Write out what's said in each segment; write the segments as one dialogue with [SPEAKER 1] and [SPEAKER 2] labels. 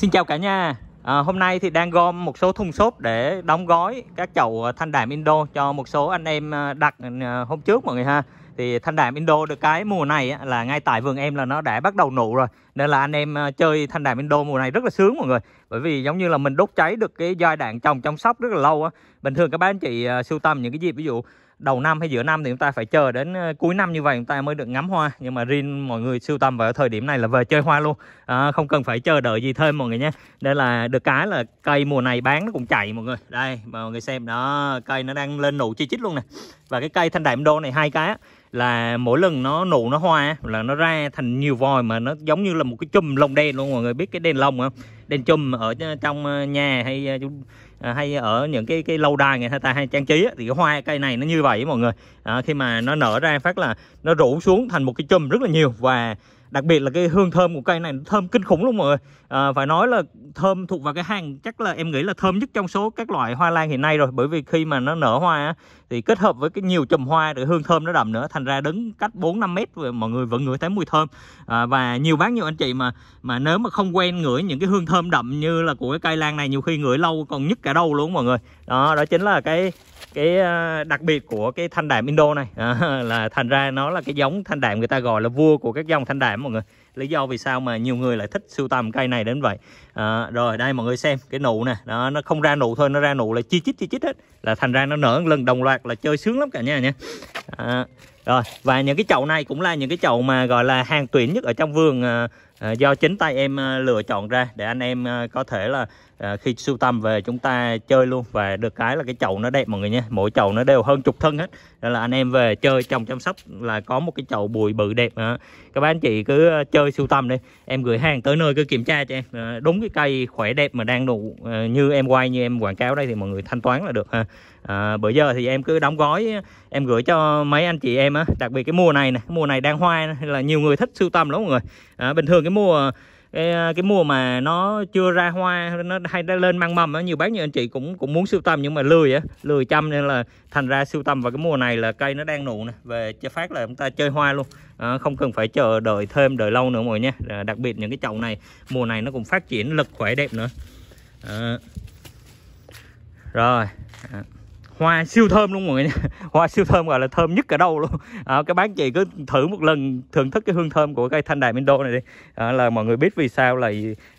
[SPEAKER 1] Xin chào cả nhà à, Hôm nay thì đang gom một số thùng xốp để đóng gói các chậu à, thanh đàm Indo cho một số anh em à, đặt à, hôm trước mọi người ha Thì thanh đàm Indo được cái mùa này là ngay tại vườn em là nó đã bắt đầu nụ rồi Nên là anh em chơi thanh đàm Indo mùa này rất là sướng mọi người Bởi vì giống như là mình đốt cháy được cái giai đoạn trồng chăm sóc rất là lâu á Bình thường các bác anh chị sưu tầm những cái dịp ví dụ đầu năm hay giữa năm thì chúng ta phải chờ đến ờ, cuối năm như vậy chúng ta mới được ngắm hoa nhưng mà riêng mọi người sưu tầm vào thời điểm này là về chơi hoa luôn à, không cần phải chờ đợi gì thêm mọi người nhé đây là được cái là cây mùa này bán nó cũng chạy mọi người đây mọi người xem đó cây nó đang lên nụ chi chít luôn nè và cái cây thanh đạm đô này hai cái là mỗi lần nó nụ nó hoa là nó ra thành nhiều vòi mà nó giống như là một cái chùm lồng đen luôn mọi người biết cái đèn lồng không đèn chùm ở ờ, trong ờ, nhà hay À, hay ở những cái cái lâu đài người ta hay trang trí thì cái hoa cây này nó như vậy mọi người à, khi mà nó nở ra phát là nó rủ xuống thành một cái chùm rất là nhiều và đặc biệt là cái hương thơm của cây này thơm kinh khủng luôn mọi người à, phải nói là thơm thuộc vào cái hàng chắc là em nghĩ là thơm nhất trong số các loại hoa lan hiện nay rồi bởi vì khi mà nó nở hoa á, thì kết hợp với cái nhiều chùm hoa rồi hương thơm nó đậm nữa thành ra đứng cách 4 5 mét mọi người vẫn ngửi thấy mùi thơm à, và nhiều bác nhiều anh chị mà mà nếu mà không quen ngửi những cái hương thơm đậm như là của cái cây lan này nhiều khi ngửi lâu còn nhức cả đầu luôn mọi người đó đó chính là cái cái ờ, đặc biệt của cái thanh đạm Indo này à, là thành ra nó là cái giống thanh đạm người ta gọi là vua của các dòng thanh đạm mọi người lý do vì sao mà nhiều người lại thích sưu tầm cây này đến vậy à, rồi đây mọi người xem cái nụ nè nó không ra nụ thôi nó ra nụ là chi chít chi chít hết là thành ra nó nở lần đồng loạt là chơi sướng lắm cả nhà nha à, rồi và những cái chậu này cũng là những cái chậu mà gọi là hàng tuyển nhất ở trong vườn à, À, do chính tay em à, lựa chọn ra để anh em à, có thể là khi sưu tầm về chúng ta chơi luôn và được cái là cái chậu nó đẹp mọi người nha mỗi chậu nó đều hơn chục thân hết nên là anh em về chơi trồng chăm sóc là có một cái chậu bụi bự đẹp à, các anh chị cứ chơi sưu tầm đi em gửi hàng tới nơi cứ kiểm tra cho em đúng cái cây khỏe đẹp mà đang đủ như em quay như em quảng cáo đây thì mọi người thanh toán là được ha à, bữa giờ thì em cứ đóng gói em gửi cho mấy anh chị em á đặc biệt cái mùa này nè mùa này đang hoa là nhiều người thích sưu tầm lắm mọi người à, bình thường cái mùa cái, cái mùa mà nó chưa ra hoa nó hay đã lên mang mầm á nhiều bác như anh chị cũng cũng muốn siêu tầm nhưng mà lười á lười chăm nên là thành ra siêu tầm vào cái mùa này là cây nó đang nụ nè về cho phát là chúng ta chơi hoa luôn à, không cần phải chờ đợi thêm đợi lâu nữa mọi nha à, đặc biệt những cái chậu này mùa này nó cũng phát triển lực khỏe đẹp nữa à. rồi à. hoa siêu thơm luôn mọi người nha hoa siêu thơm gọi là thơm nhất cả đâu luôn à, các bác chị cứ thử một lần thưởng thức cái hương thơm của cây thanh đài Mendo này đi à, là mọi người biết vì sao là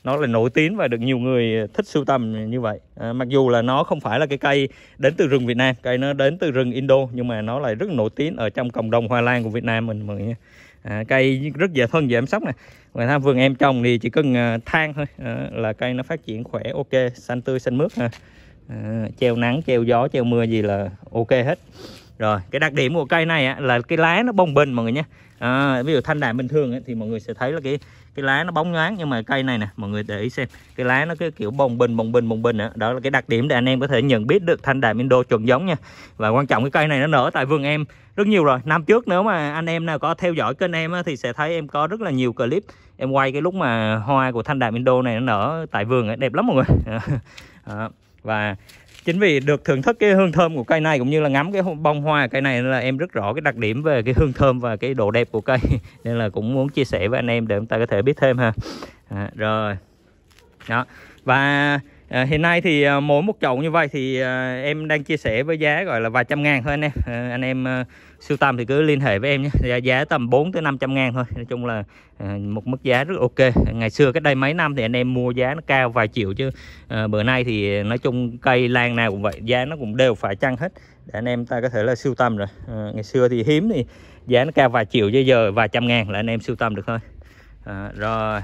[SPEAKER 1] nó là nổi tiếng và được nhiều người thích sưu tầm như vậy à, mặc dù là nó không phải là cái cây đến từ rừng Việt Nam cây nó đến từ rừng Indo nhưng mà nó lại rất nổi tiếng ở trong cộng đồng hoa lan của Việt Nam mình mọi người à, cây rất dễ thân dễ chăm sóc này ngoài ra vườn em trồng thì chỉ cần ờ, than thôi à, là cây nó phát triển khỏe ok xanh tươi xanh mướt ha à, treo nắng treo gió treo mưa gì là ok hết rồi cái đặc điểm của cây này á, là cái lá nó bông bình mọi người nhé à, ví dụ thanh đàm bình thường ấy, thì mọi người sẽ thấy là cái cái lá nó bóng nhoáng nhưng mà cây này nè mọi người để ý xem cái lá nó cái kiểu bồng bình bồng bình bồng bình đó. đó là cái đặc điểm để anh em có thể nhận biết được thanh đàm indo chuẩn giống nha và quan trọng cái cây này nó nở tại vườn em rất nhiều rồi năm trước nếu mà anh em nào có theo dõi kênh em thì sẽ thấy em có rất là nhiều clip em quay cái lúc mà hoa của thanh đàm indo này nó nở tại vườn ấy. đẹp lắm mọi người và chính vì được thưởng thức cái hương thơm của cây này cũng như là ngắm cái bông hoa cây này nên là em rất rõ cái đặc điểm về cái hương thơm và cái độ đẹp của cây nên là cũng muốn chia sẻ với anh em để chúng ta có thể biết thêm ha à, rồi đó và À, hiện nay thì à, mỗi một chậu như vậy thì à, em đang chia sẻ với giá gọi là vài trăm ngàn thôi anh em à, anh em à, siêu tầm thì cứ liên hệ với em nhé giá, giá tầm 4 tới 500 ngàn thôi Nói chung là à, một mức giá rất ok ngày xưa cách đây mấy năm thì anh em mua giá nó cao vài triệu chứ à, bữa nay thì nói chung cây lan nào cũng vậy giá nó cũng đều phải chăng hết để anh em ta có thể là siêu tầm rồi à, ngày xưa thì hiếm thì giá nó cao vài triệu chứ giờ vài trăm ngàn là anh em siêu tầm được thôi à, rồi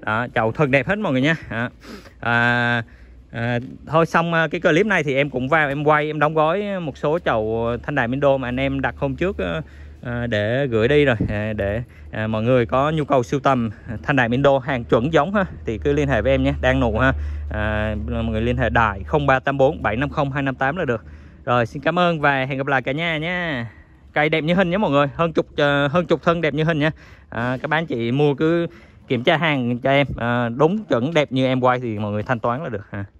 [SPEAKER 1] đó, chậu thật đẹp hết mọi người nha à, à, à, thôi xong à, cái clip này thì em cũng vào em quay em đóng gói một số chậu thanh đài minh đô mà anh em đặt hôm trước à, à, để gửi đi rồi à, để à, mọi người có nhu cầu sưu tầm thanh đài minh đô hàng chuẩn giống ha thì cứ liên hệ với em nhé đang nụ ha à, mọi người liên hệ đại 0384 750 258 là được rồi xin cảm ơn và hẹn gặp lại cả nhà nhé cây đẹp như hình nhé mọi người hơn chục ờ, hơn chục thân đẹp như hình nha à, các bạn chị mua cứ kiểm tra hàng cho em à, đúng chuẩn đẹp như em quay thì mọi người thanh toán là được ha à.